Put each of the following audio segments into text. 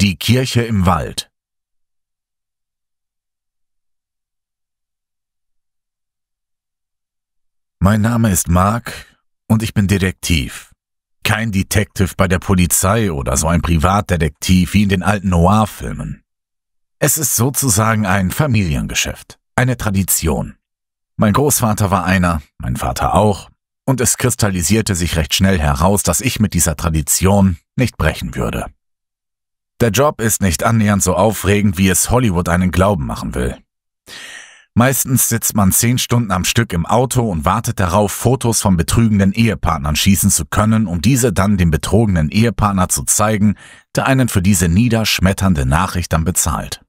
Die Kirche im Wald Mein Name ist Mark und ich bin Detektiv. Kein Detective bei der Polizei oder so ein Privatdetektiv wie in den alten Noir-Filmen. Es ist sozusagen ein Familiengeschäft, eine Tradition. Mein Großvater war einer, mein Vater auch, und es kristallisierte sich recht schnell heraus, dass ich mit dieser Tradition nicht brechen würde. Der Job ist nicht annähernd so aufregend, wie es Hollywood einen glauben machen will. Meistens sitzt man zehn Stunden am Stück im Auto und wartet darauf, Fotos von betrügenden Ehepartnern schießen zu können, um diese dann dem betrogenen Ehepartner zu zeigen, der einen für diese niederschmetternde Nachricht dann bezahlt.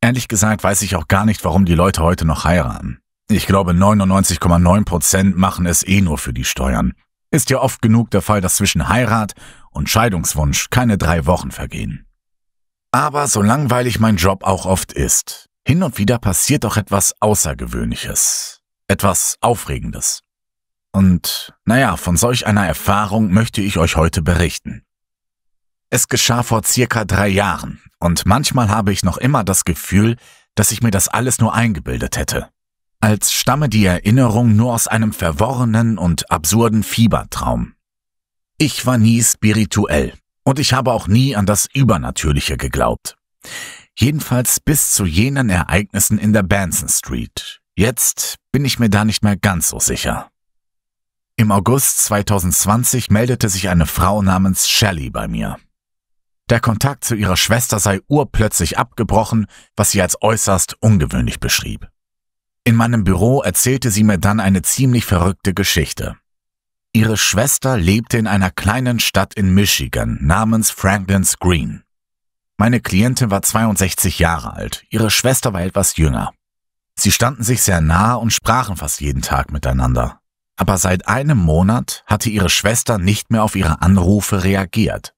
Ehrlich gesagt weiß ich auch gar nicht, warum die Leute heute noch heiraten. Ich glaube, 99,9 Prozent machen es eh nur für die Steuern. Ist ja oft genug der Fall, dass zwischen Heirat und Scheidungswunsch keine drei Wochen vergehen. Aber so langweilig mein Job auch oft ist, hin und wieder passiert doch etwas Außergewöhnliches, etwas Aufregendes. Und naja, von solch einer Erfahrung möchte ich euch heute berichten. Es geschah vor circa drei Jahren und manchmal habe ich noch immer das Gefühl, dass ich mir das alles nur eingebildet hätte. Als stamme die Erinnerung nur aus einem verworrenen und absurden Fiebertraum. Ich war nie spirituell, und ich habe auch nie an das Übernatürliche geglaubt. Jedenfalls bis zu jenen Ereignissen in der Benson Street. Jetzt bin ich mir da nicht mehr ganz so sicher. Im August 2020 meldete sich eine Frau namens Shelley bei mir. Der Kontakt zu ihrer Schwester sei urplötzlich abgebrochen, was sie als äußerst ungewöhnlich beschrieb. In meinem Büro erzählte sie mir dann eine ziemlich verrückte Geschichte. Ihre Schwester lebte in einer kleinen Stadt in Michigan namens Franklin's Green. Meine Klientin war 62 Jahre alt, ihre Schwester war etwas jünger. Sie standen sich sehr nahe und sprachen fast jeden Tag miteinander. Aber seit einem Monat hatte ihre Schwester nicht mehr auf ihre Anrufe reagiert.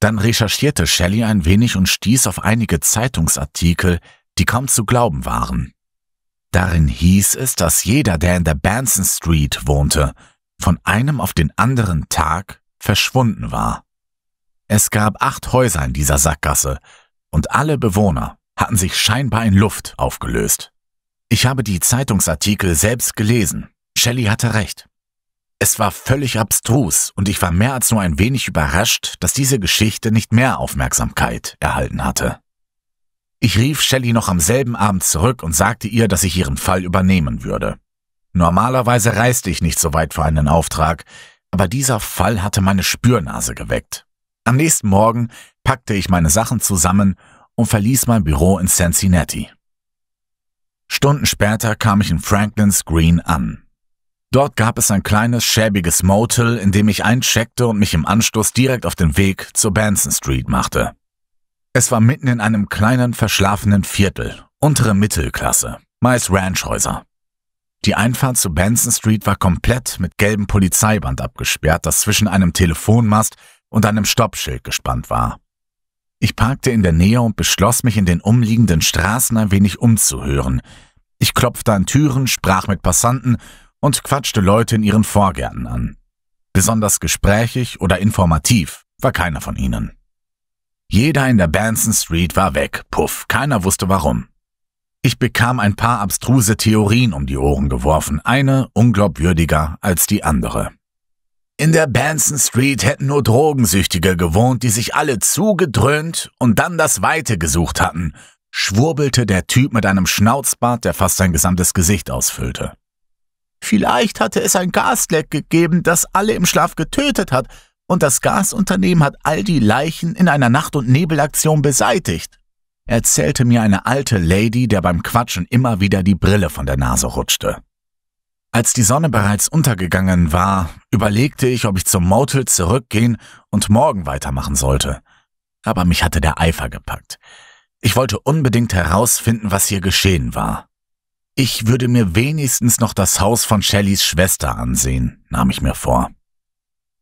Dann recherchierte Shelley ein wenig und stieß auf einige Zeitungsartikel, die kaum zu glauben waren. Darin hieß es, dass jeder, der in der Benson Street wohnte, von einem auf den anderen Tag verschwunden war. Es gab acht Häuser in dieser Sackgasse, und alle Bewohner hatten sich scheinbar in Luft aufgelöst. Ich habe die Zeitungsartikel selbst gelesen. Shelley hatte recht. Es war völlig abstrus und ich war mehr als nur ein wenig überrascht, dass diese Geschichte nicht mehr Aufmerksamkeit erhalten hatte. Ich rief Shelley noch am selben Abend zurück und sagte ihr, dass ich ihren Fall übernehmen würde. Normalerweise reiste ich nicht so weit für einen Auftrag, aber dieser Fall hatte meine Spürnase geweckt. Am nächsten Morgen packte ich meine Sachen zusammen und verließ mein Büro in Cincinnati. Stunden später kam ich in Franklins Green an. Dort gab es ein kleines, schäbiges Motel, in dem ich eincheckte und mich im Anschluss direkt auf den Weg zur Benson Street machte. Es war mitten in einem kleinen, verschlafenen Viertel, untere Mittelklasse, meist Ranchhäuser. Die Einfahrt zu Benson Street war komplett mit gelbem Polizeiband abgesperrt, das zwischen einem Telefonmast und einem Stoppschild gespannt war. Ich parkte in der Nähe und beschloss, mich in den umliegenden Straßen ein wenig umzuhören. Ich klopfte an Türen, sprach mit Passanten und quatschte Leute in ihren Vorgärten an. Besonders gesprächig oder informativ war keiner von ihnen. Jeder in der Benson Street war weg, puff, keiner wusste warum. Ich bekam ein paar abstruse Theorien um die Ohren geworfen, eine unglaubwürdiger als die andere. In der Benson Street hätten nur Drogensüchtige gewohnt, die sich alle zugedröhnt und dann das Weite gesucht hatten, schwurbelte der Typ mit einem Schnauzbart, der fast sein gesamtes Gesicht ausfüllte. Vielleicht hatte es ein Gasleck gegeben, das alle im Schlaf getötet hat, und das Gasunternehmen hat all die Leichen in einer Nacht- und Nebelaktion beseitigt erzählte mir eine alte Lady, der beim Quatschen immer wieder die Brille von der Nase rutschte. Als die Sonne bereits untergegangen war, überlegte ich, ob ich zum Motel zurückgehen und morgen weitermachen sollte. Aber mich hatte der Eifer gepackt. Ich wollte unbedingt herausfinden, was hier geschehen war. Ich würde mir wenigstens noch das Haus von Shellys Schwester ansehen, nahm ich mir vor.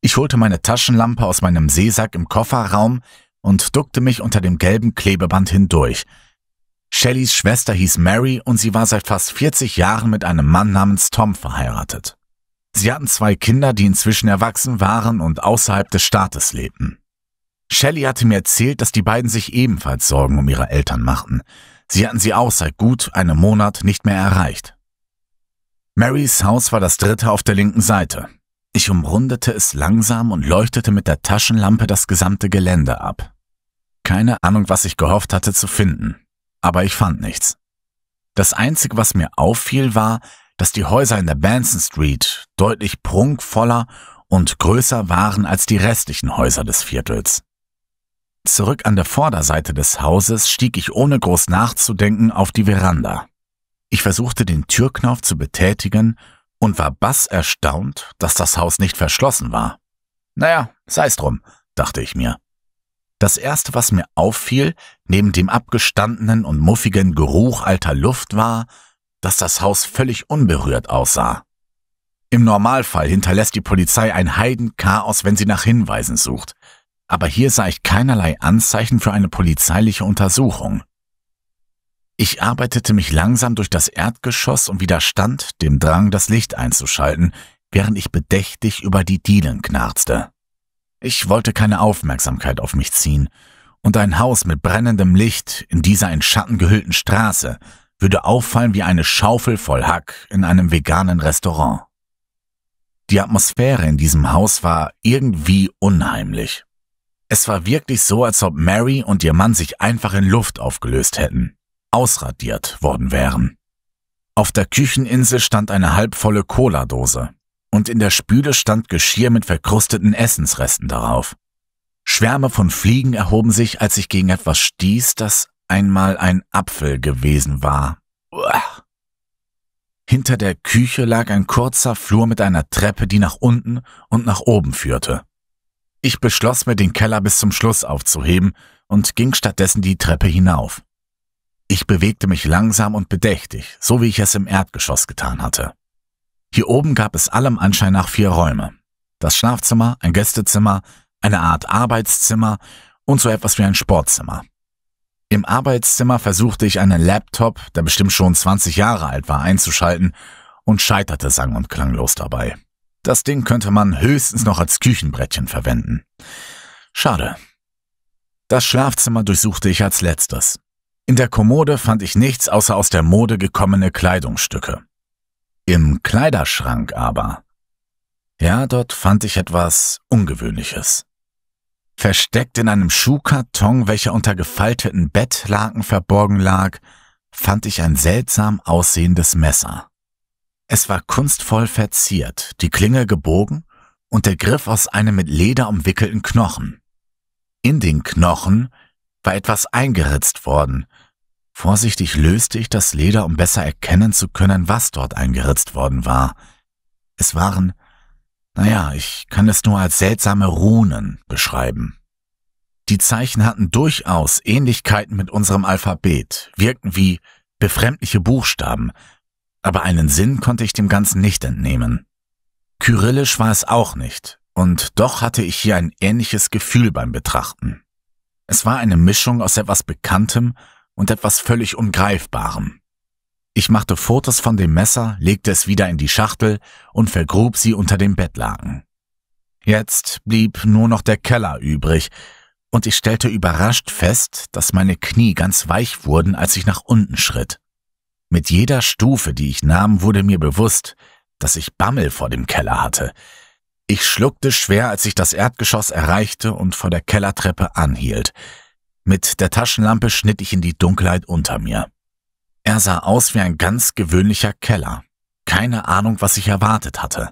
Ich holte meine Taschenlampe aus meinem Seesack im Kofferraum, und duckte mich unter dem gelben Klebeband hindurch. Shellys Schwester hieß Mary und sie war seit fast 40 Jahren mit einem Mann namens Tom verheiratet. Sie hatten zwei Kinder, die inzwischen erwachsen waren und außerhalb des Staates lebten. Shelley hatte mir erzählt, dass die beiden sich ebenfalls Sorgen um ihre Eltern machten. Sie hatten sie auch seit gut einem Monat nicht mehr erreicht. Marys Haus war das dritte auf der linken Seite. Ich umrundete es langsam und leuchtete mit der Taschenlampe das gesamte Gelände ab. Keine Ahnung, was ich gehofft hatte zu finden, aber ich fand nichts. Das Einzige, was mir auffiel, war, dass die Häuser in der Benson Street deutlich prunkvoller und größer waren als die restlichen Häuser des Viertels. Zurück an der Vorderseite des Hauses stieg ich ohne groß nachzudenken auf die Veranda. Ich versuchte den Türknauf zu betätigen und war bass erstaunt, dass das Haus nicht verschlossen war. Naja, sei's drum, dachte ich mir. Das erste, was mir auffiel, neben dem abgestandenen und muffigen Geruch alter Luft war, dass das Haus völlig unberührt aussah. Im Normalfall hinterlässt die Polizei ein Heidenchaos, wenn sie nach Hinweisen sucht. Aber hier sah ich keinerlei Anzeichen für eine polizeiliche Untersuchung. Ich arbeitete mich langsam durch das Erdgeschoss und widerstand dem Drang, das Licht einzuschalten, während ich bedächtig über die Dielen knarzte. Ich wollte keine Aufmerksamkeit auf mich ziehen, und ein Haus mit brennendem Licht in dieser in Schatten gehüllten Straße würde auffallen wie eine Schaufel voll Hack in einem veganen Restaurant. Die Atmosphäre in diesem Haus war irgendwie unheimlich. Es war wirklich so, als ob Mary und ihr Mann sich einfach in Luft aufgelöst hätten, ausradiert worden wären. Auf der Kücheninsel stand eine halbvolle Cola-Dose, und in der Spüle stand Geschirr mit verkrusteten Essensresten darauf. Schwärme von Fliegen erhoben sich, als ich gegen etwas stieß, das einmal ein Apfel gewesen war. Uah. Hinter der Küche lag ein kurzer Flur mit einer Treppe, die nach unten und nach oben führte. Ich beschloss mir, den Keller bis zum Schluss aufzuheben und ging stattdessen die Treppe hinauf. Ich bewegte mich langsam und bedächtig, so wie ich es im Erdgeschoss getan hatte. Hier oben gab es allem Anschein nach vier Räume. Das Schlafzimmer, ein Gästezimmer, eine Art Arbeitszimmer und so etwas wie ein Sportzimmer. Im Arbeitszimmer versuchte ich einen Laptop, der bestimmt schon 20 Jahre alt war, einzuschalten und scheiterte sang- und klanglos dabei. Das Ding könnte man höchstens noch als Küchenbrettchen verwenden. Schade. Das Schlafzimmer durchsuchte ich als letztes. In der Kommode fand ich nichts außer aus der Mode gekommene Kleidungsstücke. Im Kleiderschrank aber. Ja, dort fand ich etwas Ungewöhnliches. Versteckt in einem Schuhkarton, welcher unter gefalteten Bettlaken verborgen lag, fand ich ein seltsam aussehendes Messer. Es war kunstvoll verziert, die Klinge gebogen und der Griff aus einem mit Leder umwickelten Knochen. In den Knochen war etwas eingeritzt worden, Vorsichtig löste ich das Leder, um besser erkennen zu können, was dort eingeritzt worden war. Es waren, naja, ich kann es nur als seltsame Runen beschreiben. Die Zeichen hatten durchaus Ähnlichkeiten mit unserem Alphabet, wirkten wie befremdliche Buchstaben, aber einen Sinn konnte ich dem Ganzen nicht entnehmen. Kyrillisch war es auch nicht, und doch hatte ich hier ein ähnliches Gefühl beim Betrachten. Es war eine Mischung aus etwas Bekanntem und etwas völlig Ungreifbarem. Ich machte Fotos von dem Messer, legte es wieder in die Schachtel und vergrub sie unter dem Bettlaken. Jetzt blieb nur noch der Keller übrig, und ich stellte überrascht fest, dass meine Knie ganz weich wurden, als ich nach unten schritt. Mit jeder Stufe, die ich nahm, wurde mir bewusst, dass ich Bammel vor dem Keller hatte. Ich schluckte schwer, als ich das Erdgeschoss erreichte und vor der Kellertreppe anhielt. Mit der Taschenlampe schnitt ich in die Dunkelheit unter mir. Er sah aus wie ein ganz gewöhnlicher Keller. Keine Ahnung, was ich erwartet hatte.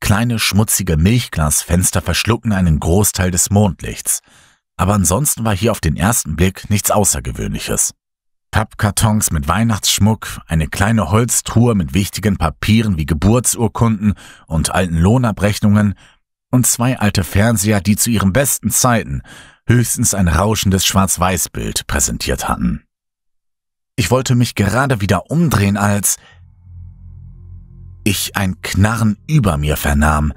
Kleine schmutzige Milchglasfenster verschlucken einen Großteil des Mondlichts. Aber ansonsten war hier auf den ersten Blick nichts Außergewöhnliches. Pappkartons mit Weihnachtsschmuck, eine kleine Holztruhe mit wichtigen Papieren wie Geburtsurkunden und alten Lohnabrechnungen und zwei alte Fernseher, die zu ihren besten Zeiten höchstens ein rauschendes Schwarz-Weiß-Bild präsentiert hatten. Ich wollte mich gerade wieder umdrehen, als ich ein Knarren über mir vernahm.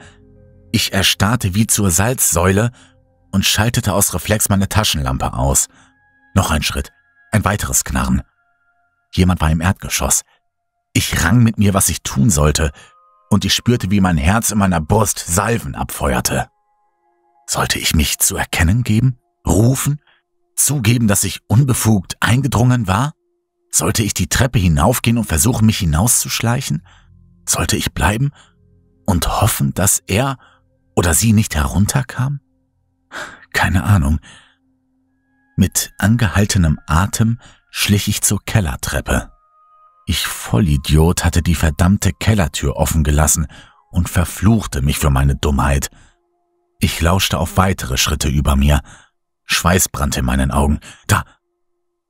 Ich erstarrte wie zur Salzsäule und schaltete aus Reflex meine Taschenlampe aus. Noch ein Schritt, ein weiteres Knarren. Jemand war im Erdgeschoss. Ich rang mit mir, was ich tun sollte, und ich spürte, wie mein Herz in meiner Brust Salven abfeuerte. Sollte ich mich zu erkennen geben? rufen, zugeben, dass ich unbefugt eingedrungen war? Sollte ich die Treppe hinaufgehen und versuchen, mich hinauszuschleichen? Sollte ich bleiben und hoffen, dass er oder sie nicht herunterkam? Keine Ahnung. Mit angehaltenem Atem schlich ich zur Kellertreppe. Ich Vollidiot hatte die verdammte Kellertür offen gelassen und verfluchte mich für meine Dummheit. Ich lauschte auf weitere Schritte über mir, Schweiß brannte in meinen Augen. Da!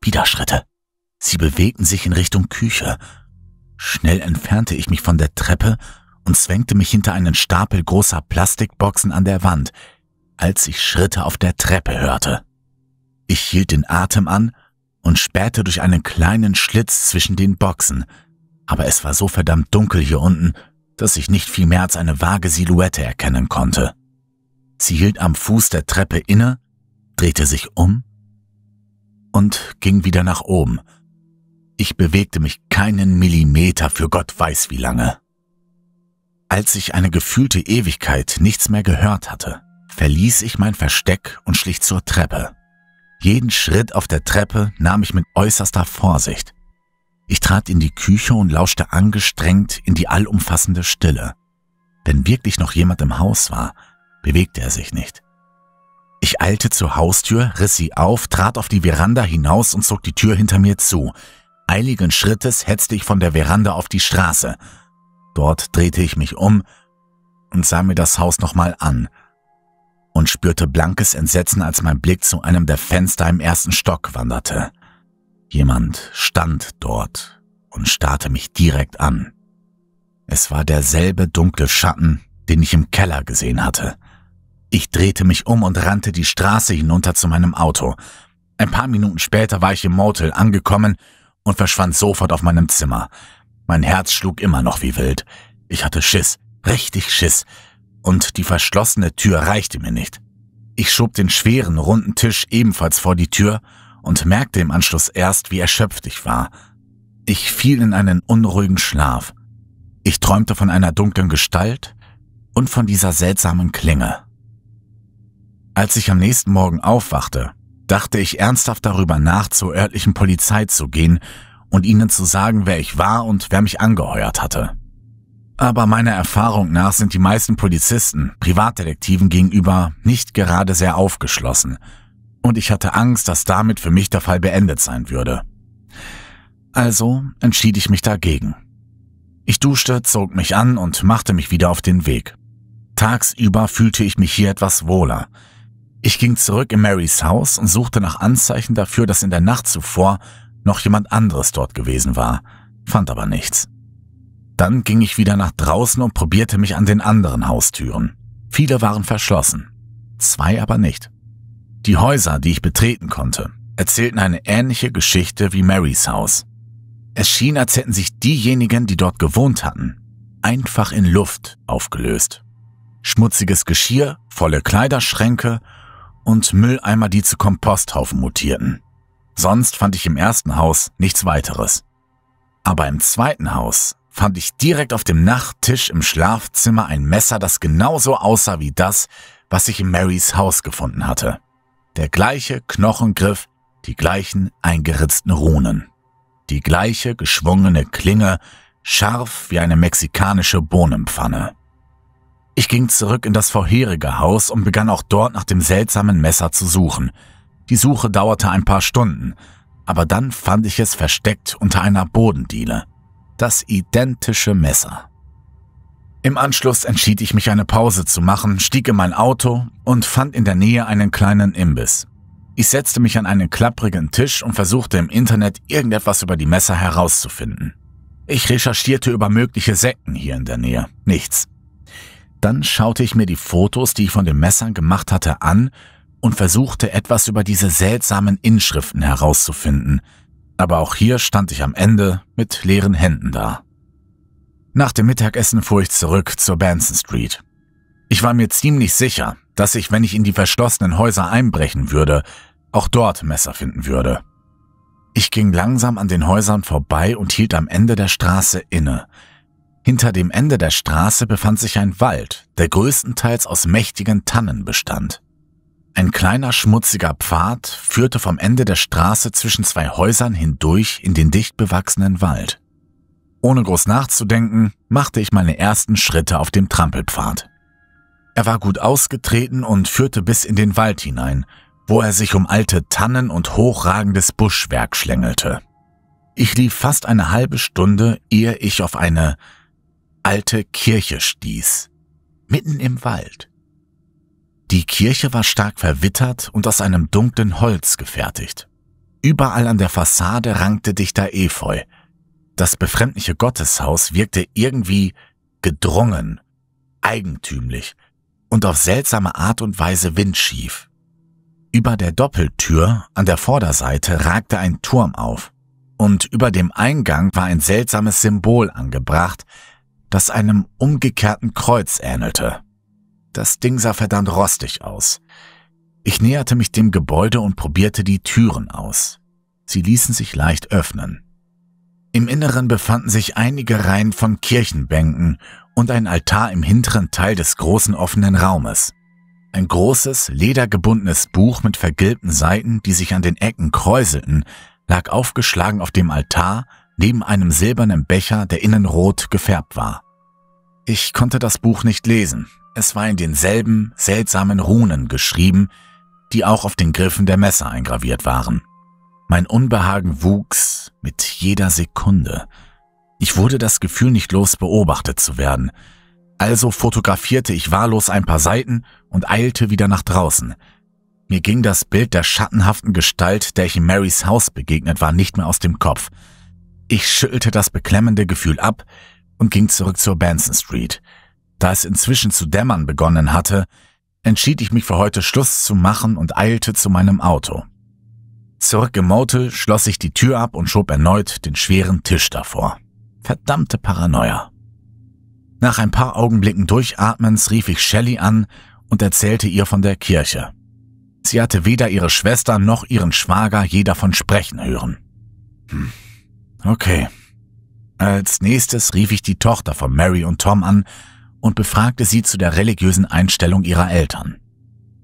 Wieder Schritte. Sie bewegten sich in Richtung Küche. Schnell entfernte ich mich von der Treppe und zwängte mich hinter einen Stapel großer Plastikboxen an der Wand, als ich Schritte auf der Treppe hörte. Ich hielt den Atem an und spähte durch einen kleinen Schlitz zwischen den Boxen, aber es war so verdammt dunkel hier unten, dass ich nicht viel mehr als eine vage Silhouette erkennen konnte. Sie hielt am Fuß der Treppe inne drehte sich um und ging wieder nach oben. Ich bewegte mich keinen Millimeter für Gott weiß wie lange. Als ich eine gefühlte Ewigkeit nichts mehr gehört hatte, verließ ich mein Versteck und schlich zur Treppe. Jeden Schritt auf der Treppe nahm ich mit äußerster Vorsicht. Ich trat in die Küche und lauschte angestrengt in die allumfassende Stille. Wenn wirklich noch jemand im Haus war, bewegte er sich nicht eilte zur Haustür, riss sie auf, trat auf die Veranda hinaus und zog die Tür hinter mir zu. Eiligen Schrittes hetzte ich von der Veranda auf die Straße. Dort drehte ich mich um und sah mir das Haus nochmal an und spürte blankes Entsetzen, als mein Blick zu einem der Fenster im ersten Stock wanderte. Jemand stand dort und starrte mich direkt an. Es war derselbe dunkle Schatten, den ich im Keller gesehen hatte. Ich drehte mich um und rannte die Straße hinunter zu meinem Auto. Ein paar Minuten später war ich im Motel angekommen und verschwand sofort auf meinem Zimmer. Mein Herz schlug immer noch wie wild. Ich hatte Schiss, richtig Schiss, und die verschlossene Tür reichte mir nicht. Ich schob den schweren, runden Tisch ebenfalls vor die Tür und merkte im Anschluss erst, wie erschöpft ich war. Ich fiel in einen unruhigen Schlaf. Ich träumte von einer dunklen Gestalt und von dieser seltsamen Klinge. Als ich am nächsten Morgen aufwachte, dachte ich ernsthaft darüber nach, zur örtlichen Polizei zu gehen und ihnen zu sagen, wer ich war und wer mich angeheuert hatte. Aber meiner Erfahrung nach sind die meisten Polizisten Privatdetektiven gegenüber nicht gerade sehr aufgeschlossen, und ich hatte Angst, dass damit für mich der Fall beendet sein würde. Also entschied ich mich dagegen. Ich duschte, zog mich an und machte mich wieder auf den Weg. Tagsüber fühlte ich mich hier etwas wohler, ich ging zurück in Marys Haus und suchte nach Anzeichen dafür, dass in der Nacht zuvor noch jemand anderes dort gewesen war, fand aber nichts. Dann ging ich wieder nach draußen und probierte mich an den anderen Haustüren. Viele waren verschlossen, zwei aber nicht. Die Häuser, die ich betreten konnte, erzählten eine ähnliche Geschichte wie Marys Haus. Es schien, als hätten sich diejenigen, die dort gewohnt hatten, einfach in Luft aufgelöst. Schmutziges Geschirr, volle Kleiderschränke und Mülleimer, die zu Komposthaufen mutierten. Sonst fand ich im ersten Haus nichts weiteres. Aber im zweiten Haus fand ich direkt auf dem Nachttisch im Schlafzimmer ein Messer, das genauso aussah wie das, was ich in Marys Haus gefunden hatte. Der gleiche Knochengriff, die gleichen eingeritzten Runen. Die gleiche geschwungene Klinge, scharf wie eine mexikanische Bohnenpfanne. Ich ging zurück in das vorherige Haus und begann auch dort nach dem seltsamen Messer zu suchen. Die Suche dauerte ein paar Stunden, aber dann fand ich es versteckt unter einer Bodendiele. Das identische Messer. Im Anschluss entschied ich mich eine Pause zu machen, stieg in mein Auto und fand in der Nähe einen kleinen Imbiss. Ich setzte mich an einen klapprigen Tisch und versuchte im Internet irgendetwas über die Messer herauszufinden. Ich recherchierte über mögliche Säcken hier in der Nähe. Nichts. Dann schaute ich mir die Fotos, die ich von den Messern gemacht hatte, an und versuchte etwas über diese seltsamen Inschriften herauszufinden. Aber auch hier stand ich am Ende mit leeren Händen da. Nach dem Mittagessen fuhr ich zurück zur Benson Street. Ich war mir ziemlich sicher, dass ich, wenn ich in die verschlossenen Häuser einbrechen würde, auch dort Messer finden würde. Ich ging langsam an den Häusern vorbei und hielt am Ende der Straße inne – hinter dem Ende der Straße befand sich ein Wald, der größtenteils aus mächtigen Tannen bestand. Ein kleiner schmutziger Pfad führte vom Ende der Straße zwischen zwei Häusern hindurch in den dicht bewachsenen Wald. Ohne groß nachzudenken, machte ich meine ersten Schritte auf dem Trampelpfad. Er war gut ausgetreten und führte bis in den Wald hinein, wo er sich um alte Tannen und hochragendes Buschwerk schlängelte. Ich lief fast eine halbe Stunde, ehe ich auf eine alte Kirche stieß, mitten im Wald. Die Kirche war stark verwittert und aus einem dunklen Holz gefertigt. Überall an der Fassade rankte dichter Efeu. Das befremdliche Gotteshaus wirkte irgendwie gedrungen, eigentümlich und auf seltsame Art und Weise windschief. Über der Doppeltür an der Vorderseite ragte ein Turm auf, und über dem Eingang war ein seltsames Symbol angebracht, das einem umgekehrten Kreuz ähnelte. Das Ding sah verdammt rostig aus. Ich näherte mich dem Gebäude und probierte die Türen aus. Sie ließen sich leicht öffnen. Im Inneren befanden sich einige Reihen von Kirchenbänken und ein Altar im hinteren Teil des großen offenen Raumes. Ein großes, ledergebundenes Buch mit vergilbten Seiten, die sich an den Ecken kräuselten, lag aufgeschlagen auf dem Altar neben einem silbernen Becher, der innen rot gefärbt war. Ich konnte das Buch nicht lesen. Es war in denselben seltsamen Runen geschrieben, die auch auf den Griffen der Messer eingraviert waren. Mein Unbehagen wuchs mit jeder Sekunde. Ich wurde das Gefühl nicht los, beobachtet zu werden. Also fotografierte ich wahllos ein paar Seiten und eilte wieder nach draußen. Mir ging das Bild der schattenhaften Gestalt, der ich in Marys Haus begegnet war, nicht mehr aus dem Kopf – ich schüttelte das beklemmende Gefühl ab und ging zurück zur Benson Street. Da es inzwischen zu dämmern begonnen hatte, entschied ich mich für heute Schluss zu machen und eilte zu meinem Auto. Zurück im Motel schloss ich die Tür ab und schob erneut den schweren Tisch davor. Verdammte Paranoia. Nach ein paar Augenblicken Durchatmens rief ich Shelley an und erzählte ihr von der Kirche. Sie hatte weder ihre Schwester noch ihren Schwager je davon sprechen hören. Hm. Okay. Als nächstes rief ich die Tochter von Mary und Tom an und befragte sie zu der religiösen Einstellung ihrer Eltern.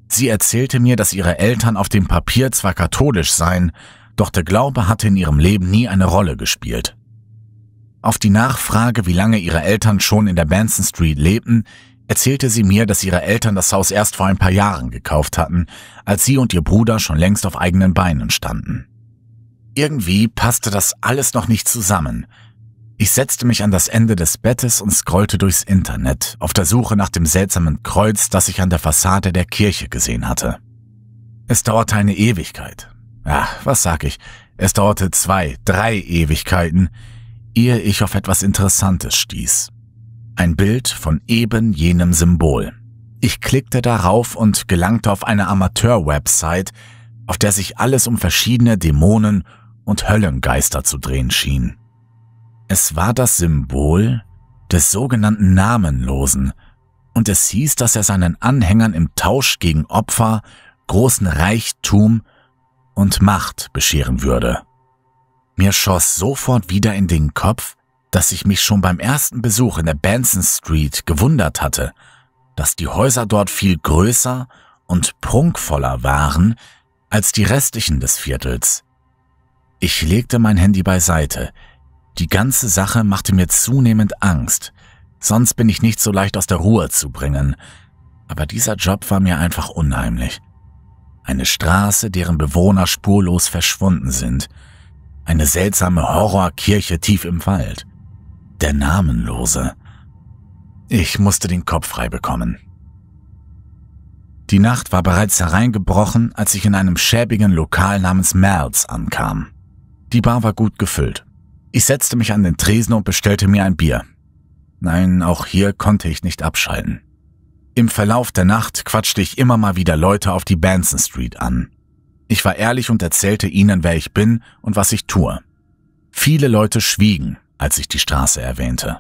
Sie erzählte mir, dass ihre Eltern auf dem Papier zwar katholisch seien, doch der Glaube hatte in ihrem Leben nie eine Rolle gespielt. Auf die Nachfrage, wie lange ihre Eltern schon in der Benson Street lebten, erzählte sie mir, dass ihre Eltern das Haus erst vor ein paar Jahren gekauft hatten, als sie und ihr Bruder schon längst auf eigenen Beinen standen. Irgendwie passte das alles noch nicht zusammen. Ich setzte mich an das Ende des Bettes und scrollte durchs Internet, auf der Suche nach dem seltsamen Kreuz, das ich an der Fassade der Kirche gesehen hatte. Es dauerte eine Ewigkeit. Ach, was sag ich, es dauerte zwei, drei Ewigkeiten, ehe ich auf etwas Interessantes stieß. Ein Bild von eben jenem Symbol. Ich klickte darauf und gelangte auf eine Amateur-Website, auf der sich alles um verschiedene Dämonen und Höllengeister zu drehen schien. Es war das Symbol des sogenannten Namenlosen, und es hieß, dass er seinen Anhängern im Tausch gegen Opfer großen Reichtum und Macht bescheren würde. Mir schoss sofort wieder in den Kopf, dass ich mich schon beim ersten Besuch in der Benson Street gewundert hatte, dass die Häuser dort viel größer und prunkvoller waren als die restlichen des Viertels. Ich legte mein Handy beiseite. Die ganze Sache machte mir zunehmend Angst. Sonst bin ich nicht so leicht aus der Ruhe zu bringen. Aber dieser Job war mir einfach unheimlich. Eine Straße, deren Bewohner spurlos verschwunden sind. Eine seltsame Horrorkirche tief im Wald. Der Namenlose. Ich musste den Kopf frei bekommen. Die Nacht war bereits hereingebrochen, als ich in einem schäbigen Lokal namens Merz ankam. Die Bar war gut gefüllt. Ich setzte mich an den Tresen und bestellte mir ein Bier. Nein, auch hier konnte ich nicht abschalten. Im Verlauf der Nacht quatschte ich immer mal wieder Leute auf die Benson Street an. Ich war ehrlich und erzählte ihnen, wer ich bin und was ich tue. Viele Leute schwiegen, als ich die Straße erwähnte.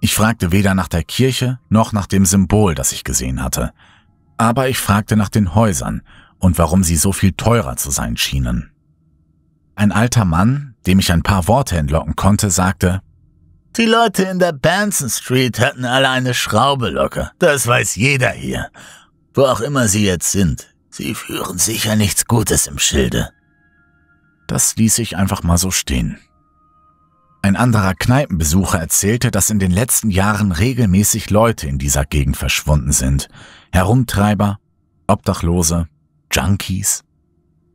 Ich fragte weder nach der Kirche noch nach dem Symbol, das ich gesehen hatte, aber ich fragte nach den Häusern und warum sie so viel teurer zu sein schienen. Ein alter Mann, dem ich ein paar Worte entlocken konnte, sagte, die Leute in der Benson Street hatten alle eine Schraube locker. Das weiß jeder hier. Wo auch immer sie jetzt sind, sie führen sicher nichts Gutes im Schilde. Das ließ ich einfach mal so stehen. Ein anderer Kneipenbesucher erzählte, dass in den letzten Jahren regelmäßig Leute in dieser Gegend verschwunden sind. Herumtreiber, Obdachlose, Junkies.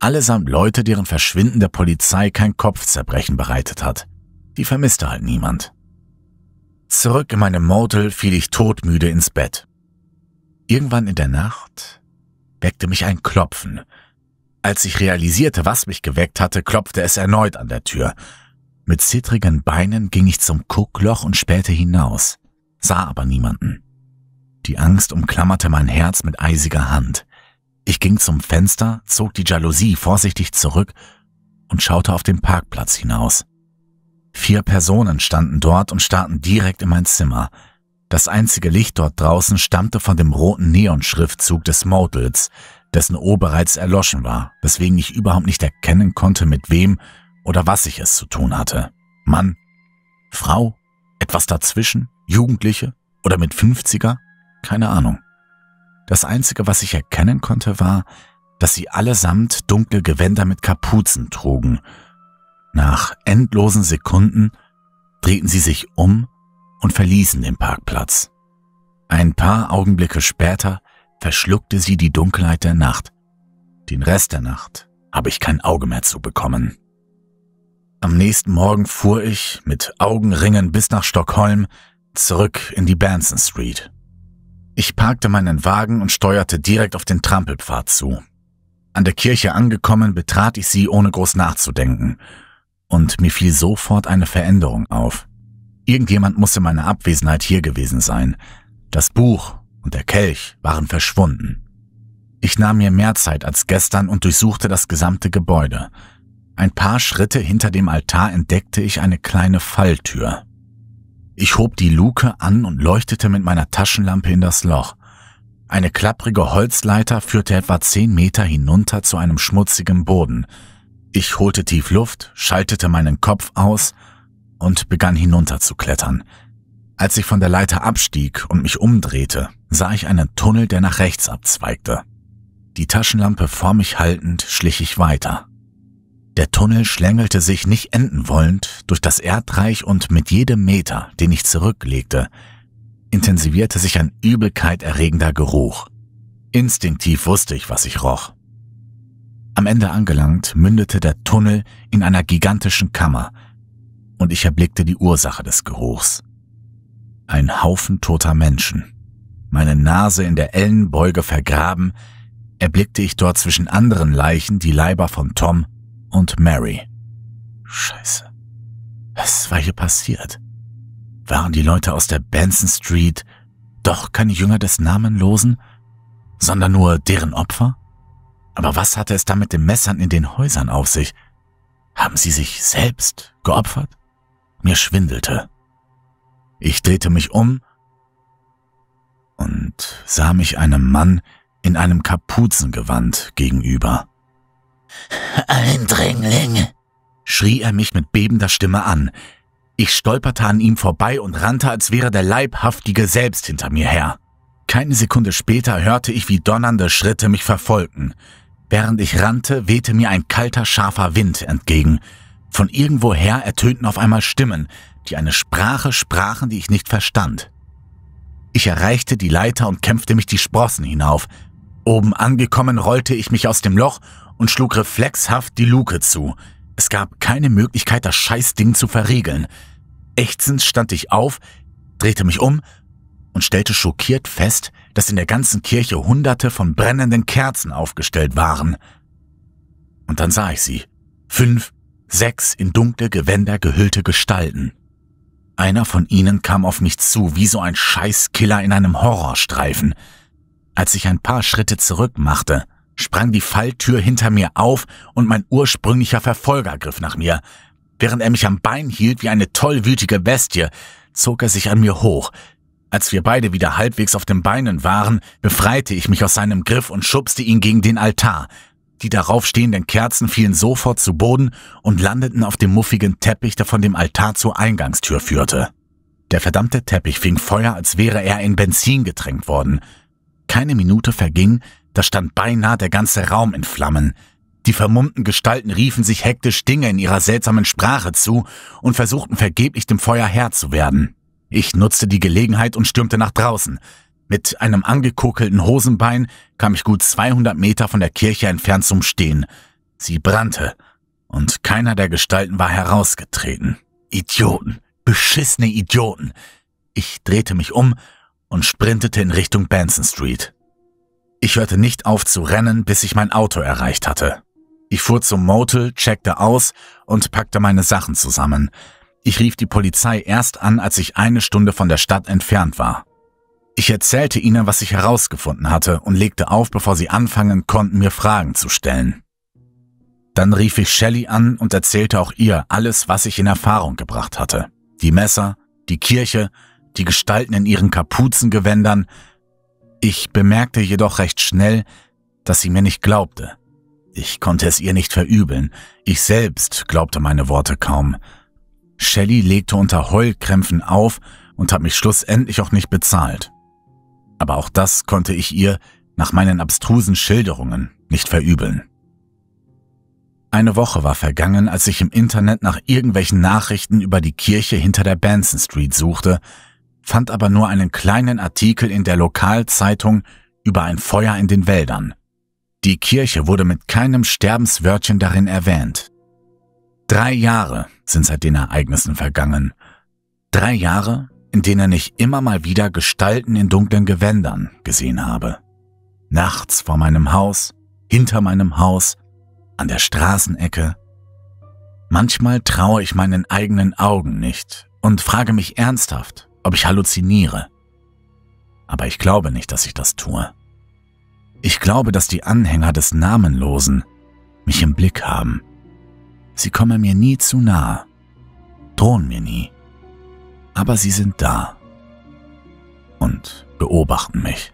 Allesamt Leute, deren Verschwinden der Polizei kein Kopfzerbrechen bereitet hat. Die vermisste halt niemand. Zurück in meinem Motel fiel ich todmüde ins Bett. Irgendwann in der Nacht weckte mich ein Klopfen. Als ich realisierte, was mich geweckt hatte, klopfte es erneut an der Tür. Mit zittrigen Beinen ging ich zum Kuckloch und spähte hinaus, sah aber niemanden. Die Angst umklammerte mein Herz mit eisiger Hand. Ich ging zum Fenster, zog die Jalousie vorsichtig zurück und schaute auf den Parkplatz hinaus. Vier Personen standen dort und starrten direkt in mein Zimmer. Das einzige Licht dort draußen stammte von dem roten Neonschriftzug des Motels, dessen O bereits erloschen war, weswegen ich überhaupt nicht erkennen konnte, mit wem oder was ich es zu tun hatte. Mann, Frau, etwas dazwischen, Jugendliche oder mit 50er? Keine Ahnung. Das Einzige, was ich erkennen konnte, war, dass sie allesamt dunkle Gewänder mit Kapuzen trugen. Nach endlosen Sekunden drehten sie sich um und verließen den Parkplatz. Ein paar Augenblicke später verschluckte sie die Dunkelheit der Nacht. Den Rest der Nacht habe ich kein Auge mehr zu bekommen. Am nächsten Morgen fuhr ich mit Augenringen bis nach Stockholm zurück in die Benson Street. Ich parkte meinen Wagen und steuerte direkt auf den Trampelpfad zu. An der Kirche angekommen, betrat ich sie ohne groß nachzudenken. Und mir fiel sofort eine Veränderung auf. Irgendjemand musste meine Abwesenheit hier gewesen sein. Das Buch und der Kelch waren verschwunden. Ich nahm mir mehr Zeit als gestern und durchsuchte das gesamte Gebäude. Ein paar Schritte hinter dem Altar entdeckte ich eine kleine Falltür. Ich hob die Luke an und leuchtete mit meiner Taschenlampe in das Loch. Eine klapprige Holzleiter führte etwa zehn Meter hinunter zu einem schmutzigen Boden. Ich holte tief Luft, schaltete meinen Kopf aus und begann hinunter zu klettern. Als ich von der Leiter abstieg und mich umdrehte, sah ich einen Tunnel, der nach rechts abzweigte. Die Taschenlampe vor mich haltend schlich ich weiter. Der Tunnel schlängelte sich nicht enden wollend durch das Erdreich und mit jedem Meter, den ich zurücklegte, intensivierte sich ein Übelkeit erregender Geruch. Instinktiv wusste ich, was ich roch. Am Ende angelangt, mündete der Tunnel in einer gigantischen Kammer, und ich erblickte die Ursache des Geruchs. Ein Haufen toter Menschen. Meine Nase in der Ellenbeuge vergraben, erblickte ich dort zwischen anderen Leichen die Leiber von Tom und Mary. Scheiße. Was war hier passiert? Waren die Leute aus der Benson Street doch keine Jünger des Namenlosen, sondern nur deren Opfer? Aber was hatte es da mit den Messern in den Häusern auf sich? Haben sie sich selbst geopfert? Mir schwindelte. Ich drehte mich um und sah mich einem Mann in einem Kapuzengewand gegenüber. Eindringling! schrie er mich mit bebender Stimme an. Ich stolperte an ihm vorbei und rannte, als wäre der Leibhaftige selbst hinter mir her. Keine Sekunde später hörte ich, wie donnernde Schritte mich verfolgten. Während ich rannte, wehte mir ein kalter, scharfer Wind entgegen. Von irgendwoher ertönten auf einmal Stimmen, die eine Sprache sprachen, die ich nicht verstand. Ich erreichte die Leiter und kämpfte mich die Sprossen hinauf. Oben angekommen rollte ich mich aus dem Loch und schlug reflexhaft die Luke zu. Es gab keine Möglichkeit, das Scheißding zu verriegeln. Ächzend stand ich auf, drehte mich um und stellte schockiert fest, dass in der ganzen Kirche hunderte von brennenden Kerzen aufgestellt waren. Und dann sah ich sie. Fünf, sechs in dunkle Gewänder gehüllte Gestalten. Einer von ihnen kam auf mich zu, wie so ein Scheißkiller in einem Horrorstreifen. Als ich ein paar Schritte zurück machte, sprang die Falltür hinter mir auf und mein ursprünglicher Verfolger griff nach mir. Während er mich am Bein hielt wie eine tollwütige Bestie, zog er sich an mir hoch. Als wir beide wieder halbwegs auf den Beinen waren, befreite ich mich aus seinem Griff und schubste ihn gegen den Altar. Die darauf stehenden Kerzen fielen sofort zu Boden und landeten auf dem muffigen Teppich, der von dem Altar zur Eingangstür führte. Der verdammte Teppich fing Feuer, als wäre er in Benzin getränkt worden. Keine Minute verging, da stand beinahe der ganze Raum in Flammen. Die vermummten Gestalten riefen sich hektisch Dinge in ihrer seltsamen Sprache zu und versuchten vergeblich dem Feuer Herr zu werden. Ich nutzte die Gelegenheit und stürmte nach draußen. Mit einem angekokelten Hosenbein kam ich gut 200 Meter von der Kirche entfernt zum Stehen. Sie brannte und keiner der Gestalten war herausgetreten. Idioten, beschissene Idioten. Ich drehte mich um und sprintete in Richtung Benson Street. Ich hörte nicht auf zu rennen, bis ich mein Auto erreicht hatte. Ich fuhr zum Motel, checkte aus und packte meine Sachen zusammen. Ich rief die Polizei erst an, als ich eine Stunde von der Stadt entfernt war. Ich erzählte ihnen, was ich herausgefunden hatte und legte auf, bevor sie anfangen konnten, mir Fragen zu stellen. Dann rief ich Shelly an und erzählte auch ihr alles, was ich in Erfahrung gebracht hatte. Die Messer, die Kirche, die Gestalten in ihren Kapuzengewändern, ich bemerkte jedoch recht schnell, dass sie mir nicht glaubte. Ich konnte es ihr nicht verübeln, ich selbst glaubte meine Worte kaum. Shelley legte unter Heulkrämpfen auf und hat mich schlussendlich auch nicht bezahlt. Aber auch das konnte ich ihr nach meinen abstrusen Schilderungen nicht verübeln. Eine Woche war vergangen, als ich im Internet nach irgendwelchen Nachrichten über die Kirche hinter der Benson Street suchte fand aber nur einen kleinen Artikel in der Lokalzeitung über ein Feuer in den Wäldern. Die Kirche wurde mit keinem Sterbenswörtchen darin erwähnt. Drei Jahre sind seit den Ereignissen vergangen. Drei Jahre, in denen ich immer mal wieder Gestalten in dunklen Gewändern gesehen habe. Nachts vor meinem Haus, hinter meinem Haus, an der Straßenecke. Manchmal traue ich meinen eigenen Augen nicht und frage mich ernsthaft, ob ich halluziniere. Aber ich glaube nicht, dass ich das tue. Ich glaube, dass die Anhänger des Namenlosen mich im Blick haben. Sie kommen mir nie zu nahe, drohen mir nie, aber sie sind da und beobachten mich.